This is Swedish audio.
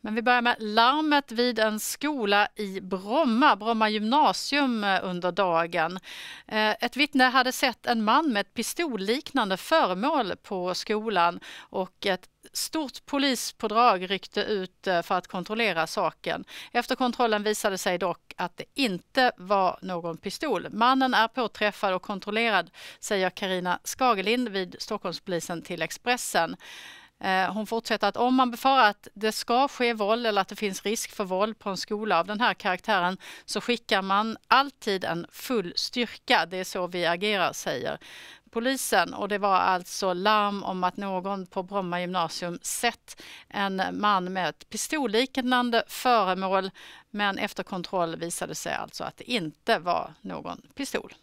Men vi börjar med larmet vid en skola i Bromma, Bromma gymnasium eh, under dagen. Eh, ett vittne hade sett en man med ett pistolliknande föremål på skolan och ett stort polispådrag ryckte ut eh, för att kontrollera saken. Efter kontrollen visade sig dock att det inte var någon pistol. Mannen är påträffad och kontrollerad, säger Karina Skagelind vid Stockholmspolisen till Expressen. Eh, hon fortsätter att om man befarar att det ska ske våld eller att det finns risk för våld på en skola av den här karaktären så skickar man alltid en full styrka. Det är så vi agerar, säger polisen. Och det var alltså larm om att någon på Bromma gymnasium sett en man med ett pistolliknande föremål. Men efter kontroll visade det sig alltså att det inte var någon pistol.